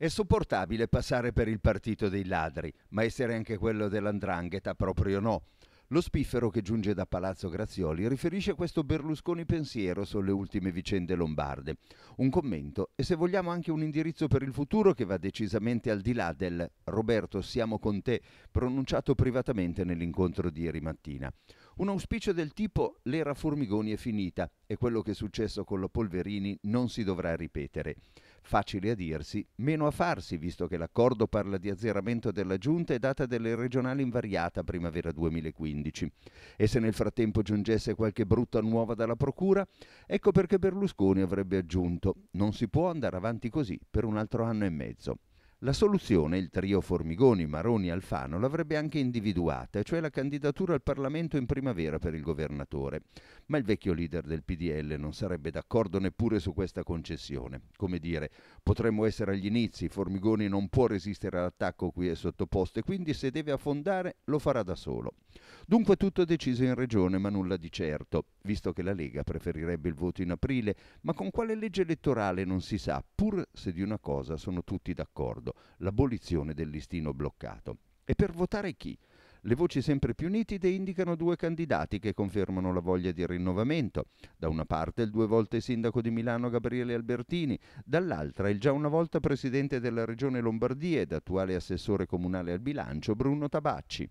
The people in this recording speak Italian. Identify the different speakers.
Speaker 1: È sopportabile passare per il partito dei ladri, ma essere anche quello dell'andrangheta proprio no. Lo spiffero che giunge da Palazzo Grazioli riferisce questo Berlusconi pensiero sulle ultime vicende lombarde. Un commento e se vogliamo anche un indirizzo per il futuro che va decisamente al di là del Roberto siamo con te pronunciato privatamente nell'incontro di ieri mattina. Un auspicio del tipo l'era Formigoni è finita e quello che è successo con la Polverini non si dovrà ripetere. Facile a dirsi, meno a farsi, visto che l'accordo parla di azzeramento della giunta e data delle regionali invariata primavera 2015. E se nel frattempo giungesse qualche brutta nuova dalla Procura, ecco perché Berlusconi avrebbe aggiunto non si può andare avanti così per un altro anno e mezzo. La soluzione il trio Formigoni, Maroni e Alfano l'avrebbe anche individuata, cioè la candidatura al Parlamento in primavera per il governatore. Ma il vecchio leader del PDL non sarebbe d'accordo neppure su questa concessione. Come dire, potremmo essere agli inizi, Formigoni non può resistere all'attacco cui è sottoposto e quindi se deve affondare lo farà da solo. Dunque tutto deciso in regione, ma nulla di certo visto che la Lega preferirebbe il voto in aprile, ma con quale legge elettorale non si sa, pur se di una cosa sono tutti d'accordo, l'abolizione del listino bloccato. E per votare chi? Le voci sempre più nitide indicano due candidati che confermano la voglia di rinnovamento. Da una parte il due volte sindaco di Milano Gabriele Albertini, dall'altra il già una volta presidente della regione Lombardia ed attuale assessore comunale al bilancio Bruno Tabacci.